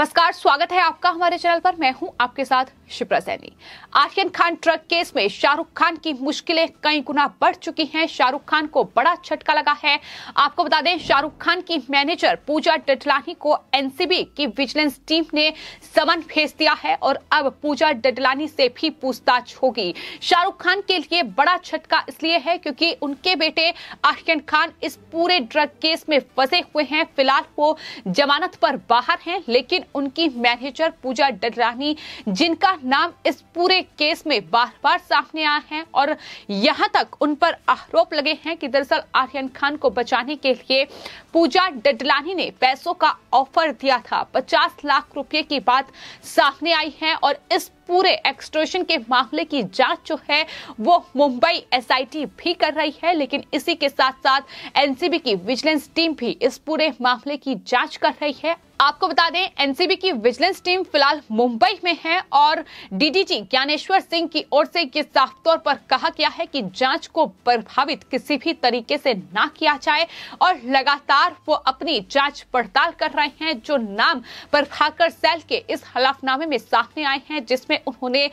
नमस्कार स्वागत है आपका हमारे चैनल पर मैं हूं आपके साथ शिप्रा सैनी आर्यन खान ट्रक केस में शाहरुख खान की मुश्किलें कई गुना बढ़ चुकी हैं शाहरुख खान को बड़ा झटका लगा है आपको बता दें शाहरुख खान की मैनेजर पूजा डडलानी को एनसीबी की विजिलेंस टीम ने समन भेज दिया है और अब पूजा डडलानी से भी पूछताछ होगी शाहरुख खान के लिए बड़ा झटका इसलिए है क्योंकि उनके बेटे आर्यन खान इस पूरे ड्रग केस में फंसे हुए हैं फिलहाल वो जमानत पर बाहर हैं लेकिन उनकी मैनेजर पूजा डटलानी जिनका नाम इस पूरे केस में बार बार सामने आए हैं और यहां तक उन पर आरोप लगे हैं कि दरअसल आर्यन खान को बचाने के लिए पूजा डडलानी ने पैसों का ऑफर दिया था 50 लाख रुपए की बात सामने आई है और इस पूरे एक्सट्रोशन के मामले की जांच जो है वो मुंबई एसआईटी भी कर रही है लेकिन इसी के साथ साथ एनसीबी की विजिलेंस टीम भी इस पूरे मामले की जांच कर रही है आपको बता दें एनसीबी की विजिलेंस टीम फिलहाल मुंबई में है और डीडीजी ज्ञानेश्वर सिंह की ओर से ये साफ तौर पर कहा गया है कि जांच को प्रभावित किसी भी तरीके से ना किया जाए और लगातार वो अपनी जांच पड़ताल कर रहे हैं जो नाम प्रभाकर सैल के इस हलफनामे में सामने आए हैं जिसमें उन्होंने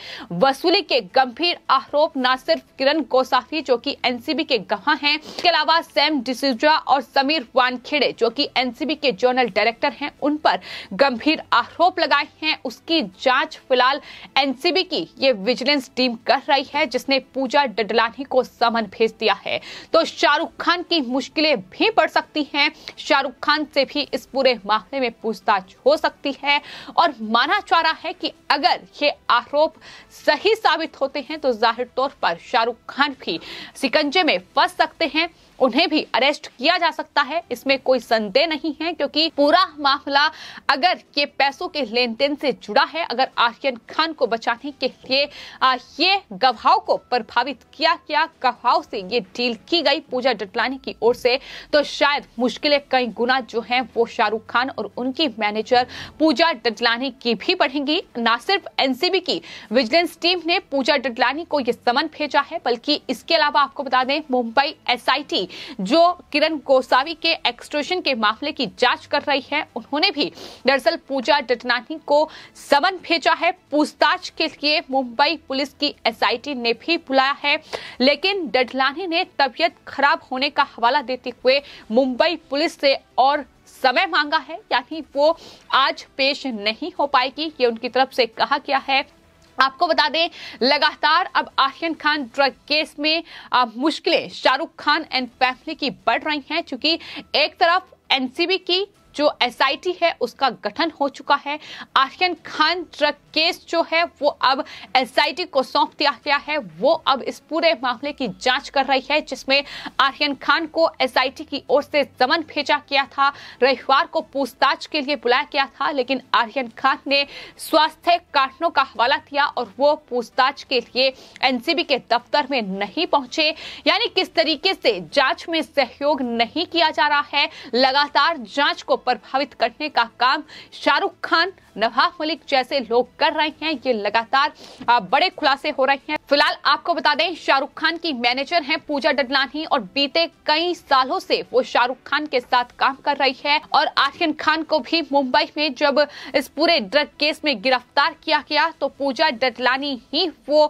वसूली के गंभीर आरोप न सिर्फ किरण गोसाफी जो कि एनसीबी के गवाह हैं इसके अलावा सैम डिसा और समीर वानखेड़े जो कि एनसीबी के जोनल डायरेक्टर हैं उन पर गंभीर आरोप लगाए हैं उसकी जांच फिलहाल एनसीबी की ये विजिलेंस टीम कर रही है जिसने पूजा डडलानी को समन भेज दिया है तो शाहरुख खान की मुश्किलें भी बढ़ सकती हैं शाहरुख खान से भी इस पूरे मामले में पूछताछ हो सकती है और माना जा रहा है कि अगर ये आरोप सही साबित होते हैं तो जाहिर तौर पर शाहरुख खान भी सिकंजे में फंस सकते हैं उन्हें भी अरेस्ट किया जा सकता है इसमें कोई संदेह नहीं है क्योंकि पूरा मामला अगर ये पैसों के लेन देन से जुड़ा है अगर आर्यन खान को बचाने के लिए ये गवाह को प्रभावित किया गया गवाह से ये डील की गई पूजा डटलानी की ओर से तो शायद मुश्किलें कई गुना जो हैं वो शाहरुख खान और उनकी मैनेजर पूजा डटलानी की भी बढ़ेंगी ना सिर्फ एनसीबी की विजिलेंस टीम ने पूजा डटलानी को यह समन भेजा है बल्कि इसके अलावा आपको बता दें मुंबई एसआईटी जो किरण गोसावी के एक्सट्रोशन के मामले की जांच कर रही है उन्होंने भी दरअसल पूजा डटनानी को समन भेजा है पूछताछ के लिए मुंबई पुलिस की एसआईटी ने भी बुलाया है लेकिन डटलानी ने तबियत खराब होने का हवाला देते हुए मुंबई पुलिस से और समय मांगा है यानी वो आज पेश नहीं हो पाएगी ये उनकी तरफ से कहा गया है आपको बता दें लगातार अब आशियन खान ड्रग केस में मुश्किलें शाहरुख खान एंड फैमिली की बढ़ रही हैं क्योंकि एक तरफ एनसीबी की जो एसआईटी है उसका गठन हो चुका है आर्यन खान ड्रग केस जो है वो अब एसआईटी को सौंप दिया गया है वो अब इस पूरे मामले की जांच कर रही है जिसमें आर्यन खान को एसआईटी की ओर से जमन भेजा गया था रविवार को पूछताछ के लिए बुलाया गया था लेकिन आर्यन खान ने स्वास्थ्य कारणों का हवाला दिया और वो पूछताछ के लिए एनसीबी के दफ्तर में नहीं पहुंचे यानी किस तरीके से जांच में सहयोग नहीं किया जा रहा है लगातार जांच को प्रभावित करने का काम शाहरुख खान नवाब मलिक जैसे लोग कर रहे हैं ये लगातार बड़े खुलासे हो रहे हैं फिलहाल आपको बता दें शाहरुख खान की मैनेजर हैं पूजा डडलानी और बीते कई सालों से वो शाहरुख खान के साथ काम कर रही है और आर्यन खान को भी मुंबई में जब इस पूरे ड्रग केस में गिरफ्तार किया गया तो पूजा डडलानी ही वो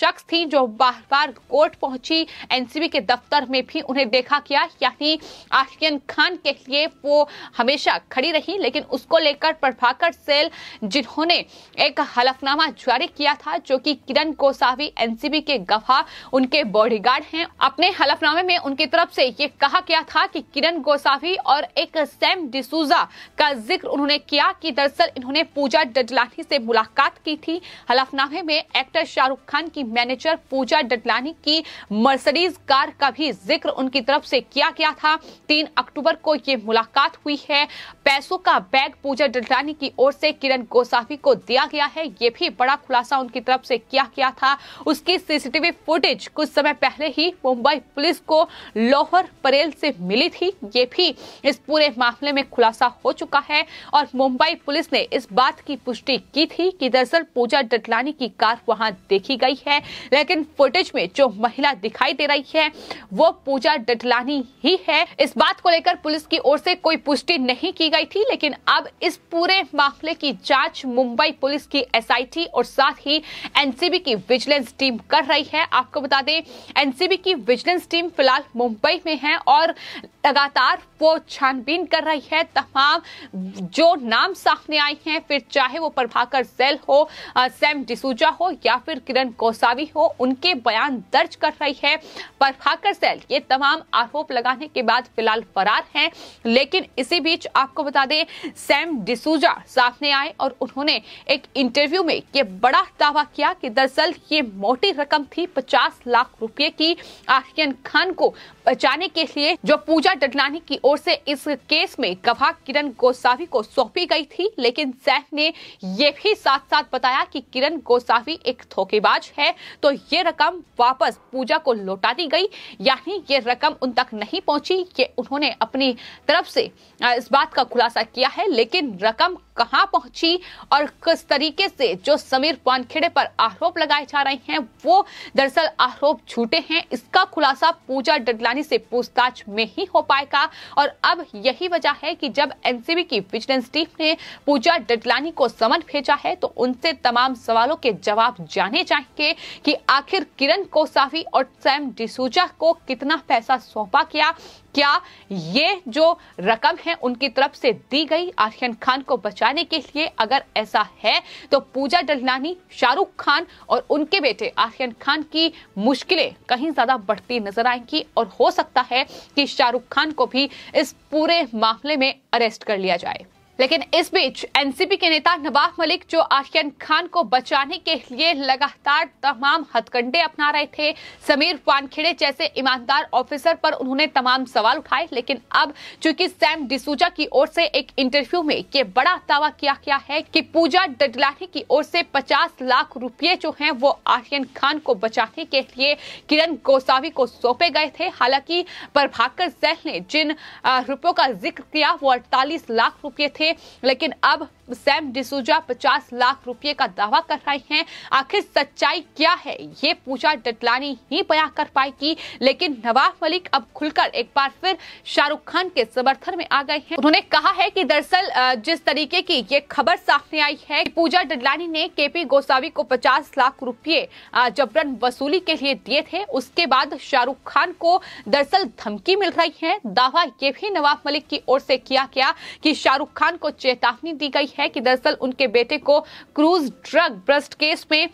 शख्स थी जो बार बार कोर्ट पहुंची एनसीबी के दफ्तर में भी उन्हें देखा गया यानी आर्यन खान के लिए वो हमेशा खड़ी रही लेकिन उसको लेकर प्रभाकर सेल जिन्होंने एक हलफनामा जारी किया था जो कि किरण गोसा रावी एनसीबी के गवाह उनके बॉडीगार्ड हैं अपने हलफनामे में उनकी तरफ से ये कहा गया था कि किरण गोसावी और एक सैम डिसूजा का जिक्र उन्होंने किया कि दरअसल इन्होंने पूजा डडलानी से मुलाकात की थी हलफनामे में एक्टर शाहरुख खान की मैनेजर पूजा डडलानी की मर्सडीज कार का भी जिक्र उनकी तरफ से किया गया था तीन अक्टूबर को ये मुलाकात हुई है पैसों का बैग पूजा डडलानी की ओर से किरण गोसावी को दिया गया है ये भी बड़ा खुलासा उनकी तरफ से किया गया था उसकी सीसीटीवी फुटेज कुछ समय पहले ही मुंबई पुलिस को लोहर परेल से मिली थी ये भी इस पूरे मामले में खुलासा हो चुका है और मुंबई पुलिस ने इस बात की पुष्टि की थी कि दरअसल पूजा डटलानी की कार वहां देखी गई है लेकिन फुटेज में जो महिला दिखाई दे रही है वो पूजा डटलानी ही है इस बात को लेकर पुलिस की ओर से कोई पुष्टि नहीं की गई थी लेकिन अब इस पूरे मामले की जांच मुंबई पुलिस की एसआईटी और साथ ही एनसीबी की विजिलेंस विजिलेंस टीम कर रही है आपको बता दें एनसीबी की विजिलेंस टीम फिलहाल मुंबई में है और लगातार वो छानबीन कर रही है तमाम जो नाम सामने आए हैं फिर चाहे वो प्रभाकर सेल हो सैम डिसूजा हो या फिर किरण गोसावी हो उनके बयान दर्ज कर रही है प्रभाकर सेल ये तमाम आरोप लगाने के बाद फिलहाल फरार हैं लेकिन इसी बीच आपको बता दें सैम डिसूजा सामने आए और उन्होंने एक इंटरव्यू में ये बड़ा दावा किया कि दरअसल ये मोटी रकम थी पचास लाख रुपए की आर्यन खान को बचाने के लिए जो पूजा डटनानी की ओर से इस केस में गवाह किरण गोसावी को सौंपी गई थी लेकिन सैफ ने यह भी साथ साथ बताया कि किरण गोसावी एक धोखेबाज है तो ये रकम वापस पूजा को लौटा दी गई यानी ये रकम उन तक नहीं पहुंची ये उन्होंने अपनी तरफ से इस बात का खुलासा किया है लेकिन रकम कहां पहुंची और किस तरीके से जो समीर पानखेड़े पर आरोप लगाए जा रहे हैं वो दरअसल आरोप झूठे हैं इसका खुलासा पूजा डडला निशानी से पूछताछ में ही हो पाएगा और अब यही वजह है कि जब एनसीबी की विजिलेंस टीम ने पूजा डटलानी को समन भेजा है तो उनसे तमाम सवालों के जवाब जाने चाहिए कि आखिर किरण कोसावी और सैम डिसूजा को कितना पैसा सौंपा गया क्या ये जो रकम है उनकी तरफ से दी गई आर्यन खान को बचाने के लिए अगर ऐसा है तो पूजा डलनानी शाहरुख खान और उनके बेटे आर्यन खान की मुश्किलें कहीं ज्यादा बढ़ती नजर आएंगी और हो सकता है कि शाहरुख खान को भी इस पूरे मामले में अरेस्ट कर लिया जाए लेकिन इस बीच एनसीपी के नेता नवाब मलिक जो आशियान खान को बचाने के लिए लगातार तमाम हथकंडे अपना रहे थे समीर वानखेड़े जैसे ईमानदार ऑफिसर पर उन्होंने तमाम सवाल उठाए लेकिन अब चूंकि सैम डिसूजा की ओर से एक इंटरव्यू में ये बड़ा दावा किया गया है कि पूजा डडलानी की ओर से 50 लाख रूपये जो हैं वो आर्यन खान को बचाने के लिए किरण गोसावी को सौंपे गए थे हालांकि प्रभाकर सैल ने जिन रुपयों का जिक्र किया वो अड़तालीस लाख रूपये थे लेकिन अब सैम डिसूजा पचास लाख रुपए का दावा कर रहे हैं आखिर सच्चाई क्या है ये पूजा डटलानी ही बयां कर पाएगी लेकिन नवाब मलिक अब खुलकर एक बार फिर शाहरुख खान के समर्थन में आ गए हैं उन्होंने कहा है कि दरअसल जिस तरीके की ये खबर सामने आई है पूजा डटलानी ने केपी गोसावी को पचास लाख रुपये जबरन वसूली के लिए दिए थे उसके बाद शाहरुख खान को दरअसल धमकी मिल रही है दावा ये भी नवाब मलिक की ओर से किया गया कि शाहरुख खान को चेतावनी दी गई है है कि दरअसल उनके बेटे को क्रूज ड्रग ब्रस्ट केस में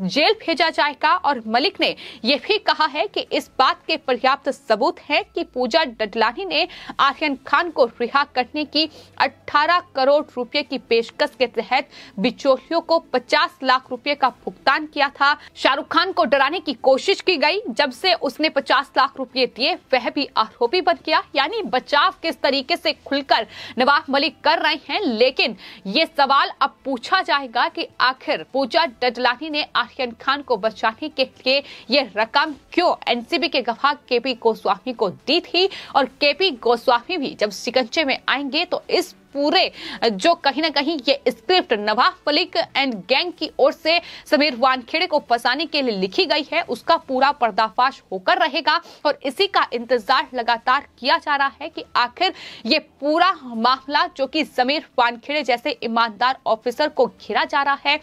जेल भेजा जाएगा और मलिक ने यह भी कहा है कि इस बात के पर्याप्त सबूत है कि पूजा डडलानी ने आर्यन खान को रिहा करने की 18 करोड़ रुपए की पेशकश के तहत बिचौलियों को 50 लाख रुपए का भुगतान किया था शाहरुख खान को डराने की कोशिश की गई जब से उसने 50 लाख रुपए दिए वह भी आरोपी बन गया यानी बचाव किस तरीके से खुलकर नवाब मलिक कर रहे हैं लेकिन ये सवाल अब पूछा जाएगा कि आखिर पूजा डडलानी ने आर्यन खान को बचाने के लिए ये रकम क्यों एनसीबी के गवाह केपी गोस्वामी को दी थी और केपी गोस्वामी भी जब सिकंजे में आएंगे तो इस पूरे जो कहीं ना कहीं ये script Nawab Malik and gang की ओर से समीर वानखेड़े को फंसाने के लिए लिखी गई है उसका पूरा पर्दाफाश होकर रहेगा और इसी का इंतजार लगातार किया जा रहा है कि आखिर ये पूरा मामला जो कि समीर वानखेड़े जैसे ईमानदार ऑफिसर को घेरा जा रहा है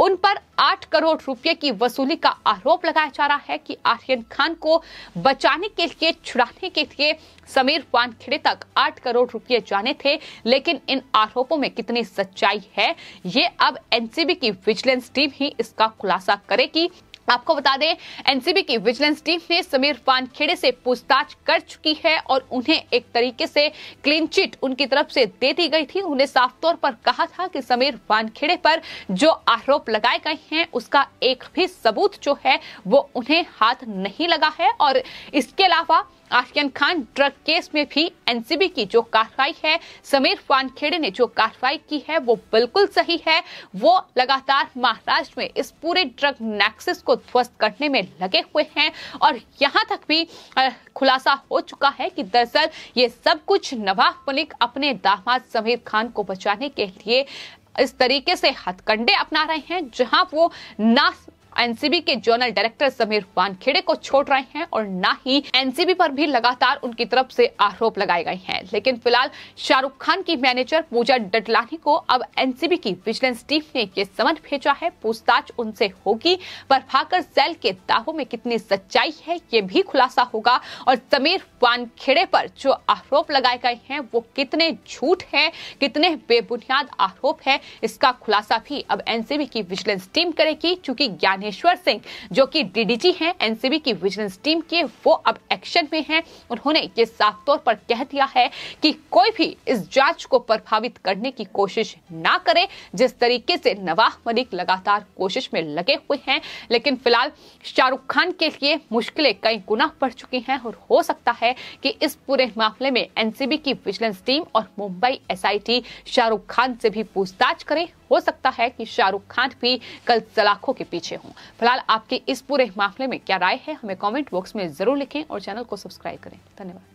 उन पर आठ करोड़ रुपए की वसूली का आरोप लगाया जा रहा है कि आर्यन खान को बचाने के लिए छुड़ाने के लिए समीर वानखेड़े तक आठ करोड़ रुपए जाने थे लेकिन इन आरोपों में कितनी सच्चाई है ये अब एनसीबी की विजिलेंस टीम ही इसका खुलासा करेगी आपको बता दें एनसीबी की विजिलेंस टीम ने समीर वानखेड़े से पूछताछ कर चुकी है और उन्हें एक तरीके से क्लीन चिट उनकी तरफ से दे दी गई थी उन्हें साफ तौर पर कहा था कि समीर वानखेड़े पर जो आरोप लगाए गए हैं उसका एक भी सबूत जो है वो उन्हें हाथ नहीं लगा है और इसके अलावा आशियान खान ड्रग केस में भी एनसीबी की जो कार्रवाई है समीर वानखेड़े ने जो कार्रवाई की है वो बिल्कुल सही है वो लगातार महाराष्ट्र में इस पूरे ड्रग नेक्सिस को ध्वस्त करने में लगे हुए हैं और यहाँ तक भी खुलासा हो चुका है कि दरअसल ये सब कुछ नवाब मलिक अपने दामाद समीर खान को बचाने के लिए इस तरीके से हथकंडे अपना रहे हैं जहां वो ना एनसीबी के जनरल डायरेक्टर समीर वानखेड़े को छोड़ रहे हैं और न ही एनसीबी पर भी लगातार उनकी तरफ से आरोप लगाए गए हैं लेकिन फिलहाल शाहरुख खान की मैनेजर पूजा डटलानी को अब एनसीबी की विजिलेंस टीम ने ये समन भेजा है पूछताछ उनसे होगी पर भाकर सेल के दावों में कितनी सच्चाई है ये भी खुलासा होगा और समीर वानखेड़े पर जो आरोप लगाए गए हैं वो कितने झूठ है कितने बेबुनियाद आरोप है इसका खुलासा भी अब एनसीबी की विजिलेंस टीम करेगी चूंकि ज्ञान ज्ञानेश्वर सिंह जो कि डीडीजी हैं एनसीबी की विजिलेंस टीम के वो अब एक्शन में हैं उन्होंने ये साफ तौर पर कह दिया है कि कोई भी इस जांच को प्रभावित करने की कोशिश ना करे जिस तरीके से नवाह मलिक लगातार कोशिश में लगे हुए हैं लेकिन फिलहाल शाहरुख खान के लिए मुश्किलें कई गुना बढ़ चुकी हैं और हो सकता है कि इस पूरे मामले में एनसीबी की विजिलेंस टीम और मुंबई एसआईटी शाहरुख खान से भी पूछताछ करे हो सकता है कि शाहरुख खान भी कल सलाखों के पीछे हों फिलहाल आपके इस पूरे मामले में क्या राय है हमें कमेंट बॉक्स में जरूर लिखें और चैनल को सब्सक्राइब करें धन्यवाद